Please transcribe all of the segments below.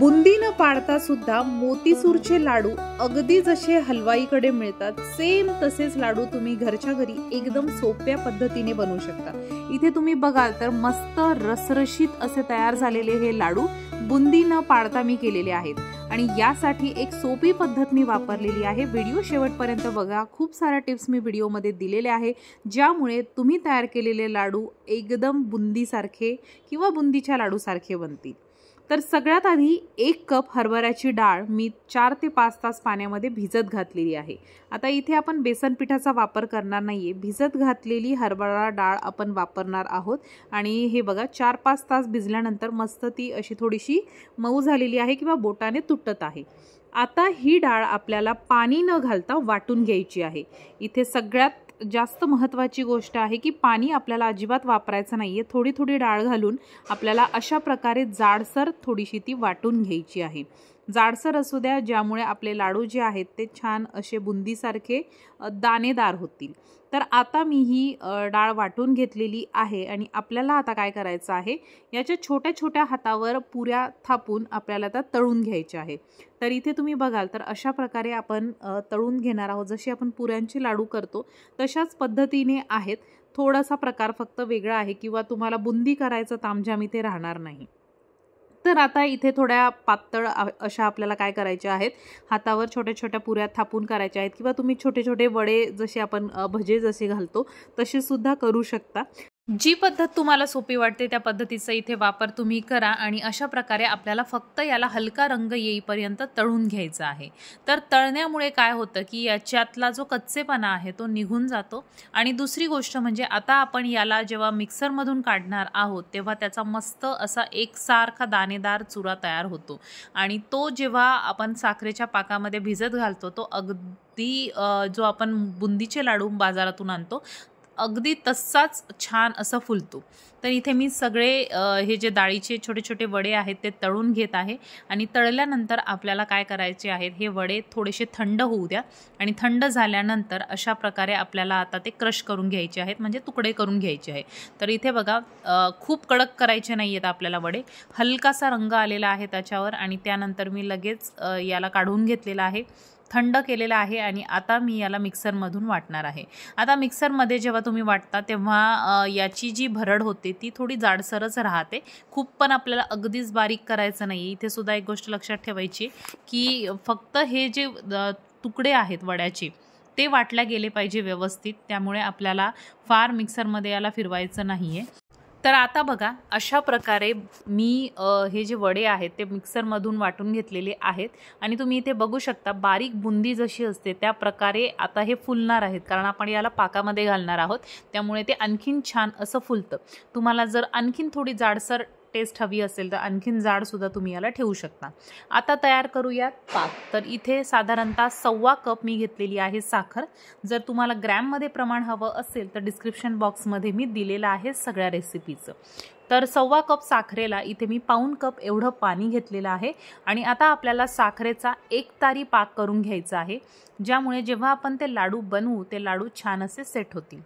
बुंदी न पाडता सुद्धा मोतीसूरचे लाडू अगदी जसे हलवाईकडे मिळतात सेम तसेच लाडू तुम्ही घरच्या घरी एकदम सोप्या पद्धतीने बनवू शकता इथे तुम्ही बघाल तर मस्त रसरशीत असे तयार झालेले हे लाडू बुंदी न पाडता मी केलेले आहेत आणि यासाठी एक सोपी पद्धत मी वापरलेली आहे व्हिडिओ शेवटपर्यंत बघा खूप साऱ्या टिप्स मी व्हिडिओमध्ये दिलेल्या आहे ज्यामुळे तुम्ही तयार केलेले लाडू एकदम बुंदीसारखे किंवा बुंदीच्या लाडूसारखे बनतील तर सगळ्यात आधी एक कप हरभऱ्याची डाळ मी चार ते पाच तास पाण्यामध्ये भिजत घातलेली आहे आता इथे आपण बेसन पिठाचा वापर करणार नाही आहे भिजत घातलेली हरभरा डाळ आपण वापरणार आहोत आणि हे बघा चार पाच तास भिजल्यानंतर मस्त ती अशी थोडीशी मऊ झालेली आहे किंवा बोटाने तुटत आहे आता ही डाळ आपल्याला पाणी न घालता वाटून घ्यायची आहे इथे सगळ्यात जास्त महत्त्वाची गोष्ट आहे की पाणी आपल्याला अजिबात वापरायचं नाही आहे थोडी थोडी डाळ घालून आपल्याला अशा प्रकारे जाडसर थोडीशी ती वाटून घ्यायची आहे जाडसर असू द्या ज्यामुळे आपले लाडू जे आहेत ते छान असे बुंदीसारखे दाणेदार होतील तर आता मी ही डाळ वाटून घेतलेली आहे आणि आपल्याला आता काय करायचं आहे याच्या छोट्या छोट्या हातावर पुऱ्या थापून आपल्याला आता तळून घ्यायचे आहे तर इथे तुम्ही बघाल तर अशा प्रकारे आपण तळून घेणार आहोत जशी आपण पुऱ्यांचे लाडू करतो तशाच पद्धतीने आहेत थोडासा प्रकार फक्त वेगळा आहे किंवा तुम्हाला बुंदी करायचं मी इथे राहणार नाही तर आता इथे थोड्या पातळ अशा आपल्याला काय करायच्या आहेत हातावर छोट्या छोट्या पुऱ्या थापून करायच्या आहेत किंवा तुम्ही छोटे छोटे वडे जसे आपण भजे जसे घालतो तसेसुद्धा करू शकता जी पद्धत तुम्हाला सोपी वाटते त्या पद्धतीचा इथे वापर तुम्ही करा आणि अशा प्रकारे आपल्याला फक्त याला हलका रंग येईपर्यंत तळून घ्यायचा आहे तर तळण्यामुळे काय होतं की याच्यातला जो कच्चेपणा आहे तो निघून जातो आणि दुसरी गोष्ट म्हणजे आता आपण याला जेव्हा मिक्सरमधून काढणार आहोत तेव्हा त्याचा मस्त असा एकसारखा दाणेदार चुरा तयार होतो आणि तो जेव्हा आपण साखरेच्या पाकामध्ये भिजत घालतो तो अगदी जो आपण बुंदीचे लाडू बाजारातून आणतो अगदी तसाच छान असं फुलतो तर इथे मी सगळे हे जे डाळीचे छोटे छोटे वडे आहेत ते तळून घेत आहे आणि तळल्यानंतर आपल्याला काय करायचे आहेत हे वडे थोडेसे थंड होऊ द्या आणि थंड झाल्यानंतर अशा प्रकारे आपल्याला आता ते क्रश करून घ्यायचे आहेत म्हणजे तुकडे करून घ्यायचे आहे तर इथे बघा खूप कडक करायचे नाही आहेत आपल्याला वडे हलकासा रंग आलेला आहे त्याच्यावर आणि त्यानंतर मी लगेच याला काढून घेतलेला आहे थंड केलेलं आहे आणि आता मी याला मिक्सरमधून वाटणार आहे आता मिक्सरमध्ये जेव्हा तुम्ही वाटता तेव्हा याची जी भरड होते ती थोडी जाडसरच राहते खूप पण आपल्याला अगदीच बारीक करायचं नाही इथे सुद्धा एक गोष्ट लक्षात ठेवायची की फक्त हे जे तुकडे आहेत वड्याचे ते वाटल्या गेले पाहिजे व्यवस्थित त्यामुळे आपल्याला फार मिक्सरमध्ये याला फिरवायचं नाही आहे तर आता बघा अशा प्रकारे मी हे जे वडे आहेत ते मिक्सरमधून वाटून घेतलेले आहेत आणि तुम्ही इथे बघू शकता बारीक बुंदी जशी असते त्या प्रकारे आता हे फुलणार आहेत कारण आपण याला पाकामध्ये घालणार आहोत त्यामुळे ते आणखीन छान असं फुलतं तुम्हाला जर आणखीन थोडी जाडसर टेस्ट हवी असेल तर आणखीन जाडसुद्धा तुम्ही याला ठेवू शकता आता तयार करूयात पाक तर इथे साधारणतः सव्वा कप मी घेतलेली आहे साखर जर तुम्हाला ग्रॅममध्ये प्रमाण हवं असेल तर डिस्क्रिप्शन बॉक्समध्ये मी दिलेलं आहे सगळ्या रेसिपीचं तर सव्वा कप साखरेला इथे मी पाऊन कप एवढं पाणी घेतलेलं आहे आणि आता आपल्याला साखरेचा एक तारी पाक करून घ्यायचा आहे ज्यामुळे जेव्हा आपण ते लाडू बनवू ते लाडू छान असे सेट होतील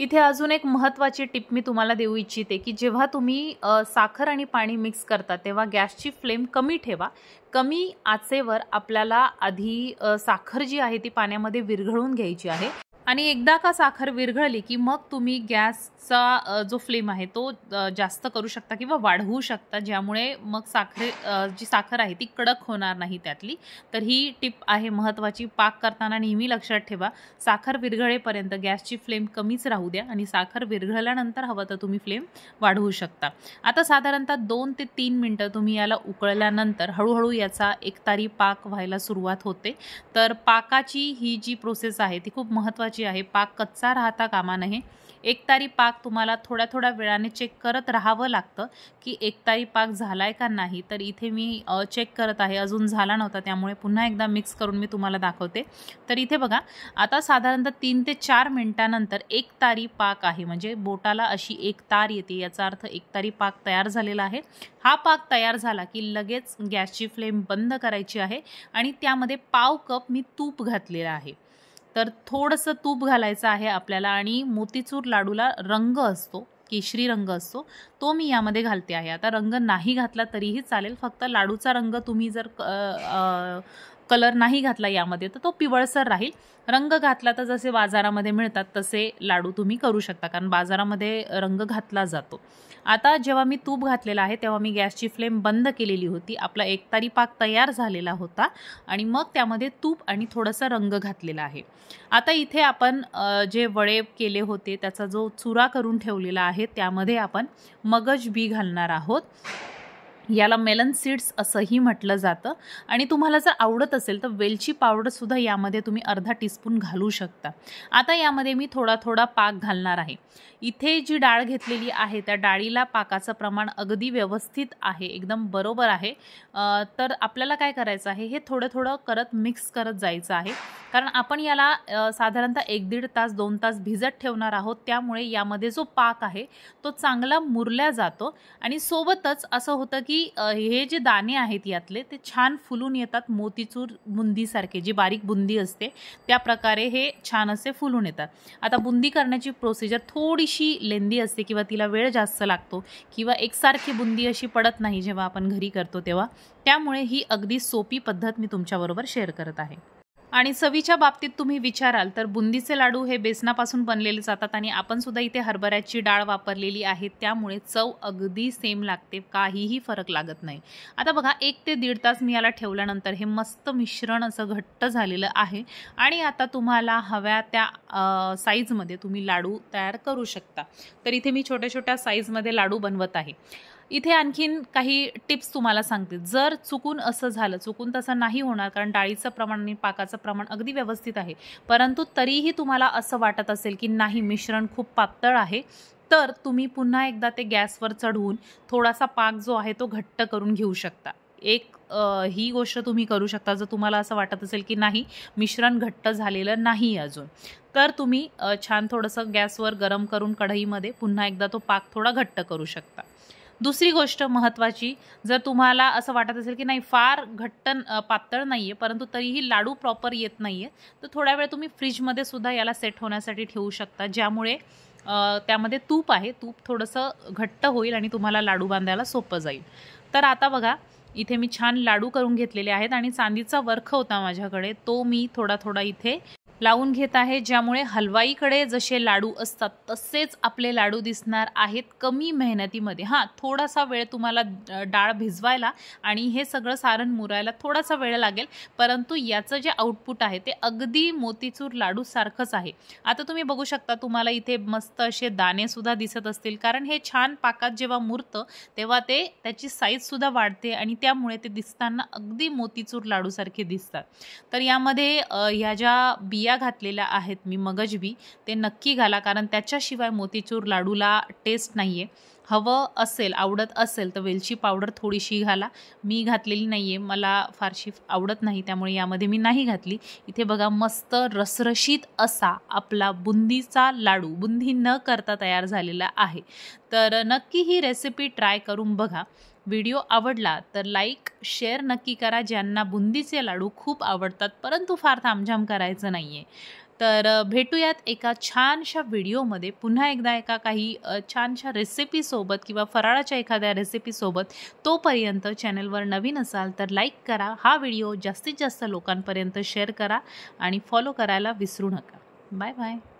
इथे अजून एक महत्त्वाची टिप मी तुम्हाला देऊ इच्छिते की जेव्हा तुम्ही साखर आणि पाणी मिक्स करता तेव्हा गॅसची फ्लेम कमी ठेवा कमी आचेवर आपल्याला आधी साखर जी आहे ती पाण्यामध्ये विरघळून घ्यायची आहे आणि एकदा का साखर विरघळली की मग तुम्ही गॅसचा जो फ्लेम आहे तो जास्त करू शकता किंवा वाढवू शकता ज्यामुळे मग साखरे जी साखर आहे ती कडक होणार नाही त्यातली तर ही टिप आहे महत्त्वाची पाक करताना नेहमी लक्षात ठेवा साखर विरघळेपर्यंत गॅसची फ्लेम कमीच राहू द्या आणि साखर विरघळल्यानंतर हवं तर तुम्ही फ्लेम वाढवू शकता आता साधारणतः दोन ते तीन मिनटं तुम्ही याला उकळल्यानंतर हळूहळू याचा एकतारी पाक व्हायला सुरुवात होते तर पाकाची ही जी प्रोसेस आहे ती खूप महत्त्वाची महत्त्वाची आहे पाक कच्चा राहता कामा नये एकतारी पाक तुम्हाला थोड्या थोड्या वेळाने चेक करत राहावं लागतं की एकतारी पाक झाला आहे का नाही तर इथे मी चेक करत आहे अजून झाला नव्हता त्यामुळे पुन्हा एकदा मिक्स करून मी तुम्हाला दाखवते तर इथे बघा आता साधारणतः तीन ते चार मिनटानंतर एकतारी पाक आहे म्हणजे बोटाला अशी एक तार येते याचा अर्थ एकतारी पाक तयार झालेला आहे हा पाक तयार झाला की लगेच गॅसची फ्लेम बंद करायची आहे आणि त्यामध्ये पाव कप मी तूप घातलेला आहे तर थोडंसं तूप घालायचं आहे आपल्याला आणि मोतीचूर लाडूला रंग असतो केशरी रंग असतो तो मी यामध्ये घालते आहे आता रंग नाही घातला तरीही चालेल फक्त लाडूचा रंग तुम्ही जर कलर नाही घातला यामध्ये तर तो पिवळसर राहील रंग घातला तर जसे बाजारामध्ये मिळतात तसे लाडू तुम्ही करू शकता कारण बाजारामध्ये रंग घातला जातो आता जेव्हा मी तूप घातलेला आहे तेव्हा मी गॅसची फ्लेम बंद केलेली होती आपला एकतारी पाक तयार झालेला होता आणि मग त्यामध्ये तूप आणि थोडासा रंग घातलेला आहे आता इथे आपण जे वळे केले होते त्याचा जो चुरा करून ठेवलेला आहे त्यामध्ये आपण मगज बी घालणार आहोत याला मेलन सीड्स असंही म्हटलं जातं आणि तुम्हाला जर आवडत असेल तर वेलची पावडरसुद्धा यामध्ये तुम्ही अर्धा टीस्पून घालू शकता आता यामध्ये मी थोडा थोडा पाक घालणार आहे इथे जी डाळ घेतलेली आहे त्या डाळीला पाकाचं प्रमाण अगदी व्यवस्थित आहे एकदम बरोबर आहे तर आपल्याला काय करायचं आहे हे थोडं थोडं करत मिक्स करत जायचं आहे कारण आपण याला साधारणतः एक दीड तास दोन तास भिजत ठेवणार आहोत त्यामुळे यामध्ये जो पाक आहे तो चांगला मुरल्या जातो आणि सोबतच असं होतं की की हे जे दाणे आहेत यातले ते छान फुलून येतात मोतीचूर बुंदीसारखे जी बारीक बुंदी असते त्या प्रकारे हे छान असे फुलून येतात आता बुंदी करण्याची प्रोसिजर थोडीशी लेंदी असते किंवा तिला वेळ जास्त लागतो किंवा एकसारखी बुंदी अशी पडत नाही जेव्हा आपण घरी करतो तेव्हा त्यामुळे ही अगदी सोपी पद्धत मी तुमच्याबरोबर शेअर करत आहे आणि चवीच्या बाबतीत तुम्ही विचाराल तर बुंदीचे लाडू हे बेसनापासून बनलेले जातात आणि आपण सुद्धा इथे हरभऱ्याची डाळ वापरलेली आहे त्यामुळे चव अगदी सेम लागते काहीही फरक लागत नाही आता बघा एक ते दीड तास मी याला ठेवल्यानंतर हे मस्त मिश्रण असं घट्ट झालेलं आहे आणि आता तुम्हाला हव्या त्या साईजमध्ये तुम्ही लाडू तयार करू शकता तर इथे मी छोट्या छोट्या साईजमध्ये लाडू बनवत आहे इथे आणखीन काही टिप्स तुम्हाला सांगते जर चुकून असं झालं चुकून तसं नाही होणार कारण डाळीचं प्रमाण आणि पाकाचं प्रमाण अगदी व्यवस्थित आहे परंतु तरीही तुम्हाला असं वाटत असेल की नाही मिश्रण खूप पातळ आहे तर तुम्ही पुन्हा एकदा ते गॅसवर चढवून थोडासा पाक जो आहे तो घट्ट करून घेऊ शकता एक आ, ही गोष्ट तुम्ही करू शकता जर तुम्हाला असं वाटत असेल की नाही मिश्रण घट्ट झालेलं नाही अजून तर तुम्ही छान थोडंसं गॅसवर गरम करून कढईमध्ये पुन्हा एकदा तो पाक थोडा घट्ट करू शकता दुसरी गोष्ट महत्त्वाची जर तुम्हाला असं वाटत असेल की नाही फार घट्टन पातळ नाही आहे परंतु तरीही लाडू प्रॉपर येत नाही आहे तर थोड्या वेळ तुम्ही फ्रीजमध्ये सुद्धा याला सेट होण्यासाठी ठेवू शकता ज्यामुळे त्यामध्ये तूप आहे तूप थोडंसं घट्ट होईल आणि तुम्हाला लाडू बांधायला सोपं जाईल तर आता बघा इथे मी छान लाडू करून घेतलेले आहेत आणि चांदीचा वर्ख होता माझ्याकडे तो मी थोडा थोडा इथे लावून घेत आहे ज्यामुळे हलवाईकडे जसे लाडू असतात तसेच आपले लाडू दिसणार आहेत कमी मेहनतीमध्ये हां थोडासा वेळ तुम्हाला डाळ भिजवायला आणि हे सगळं सारण मुरायला थोडासा वेळ लागेल परंतु याचं जे आउटपुट आहे ते अगदी मोतीचूर लाडूसारखंच आहे आता तुम्ही बघू शकता तुम्हाला इथे मस्त असे दाणेसुद्धा दिसत असतील कारण हे छान पाकात जेव्हा मुरतं तेव्हा ते त्याची साईजसुद्धा वाढते आणि त्यामुळे ते दिसताना अगदी मोतीचूर लाडूसारखे दिसतात तर यामध्ये ह्या ज्या बी बिया घातलेल्या आहेत मी मगजबी ते नक्की घाला कारण त्याच्याशिवाय मोतीचूर लाडूला टेस्ट नाही आहे हवं असेल आवडत असेल तर वेलची पावडर थोडीशी घाला मी घातलेली नाही आहे मला फारशी आवडत नाही त्यामुळे यामध्ये मी नाही घातली इथे बघा मस्त रसरशीत असा आपला बुंदीचा लाडू बुंदी न करता तयार झालेला आहे तर नक्की ही रेसिपी ट्राय करून बघा व्हिडिओ आवडला तर लाईक शेअर नक्की करा ज्यांना बुंदीचे लाडू खूप आवडतात परंतु फार थांबझाम करायचं नाही आहे तर भेटूयात एका छानशा व्हिडिओमध्ये पुन्हा एकदा एका काही छानशा रेसिपीसोबत किंवा फराळाच्या एखाद्या रेसिपीसोबत तोपर्यंत चॅनलवर नवीन असाल तर लाईक करा हा व्हिडिओ जास्तीत जास्त लोकांपर्यंत शेअर करा आणि फॉलो करायला विसरू नका बाय बाय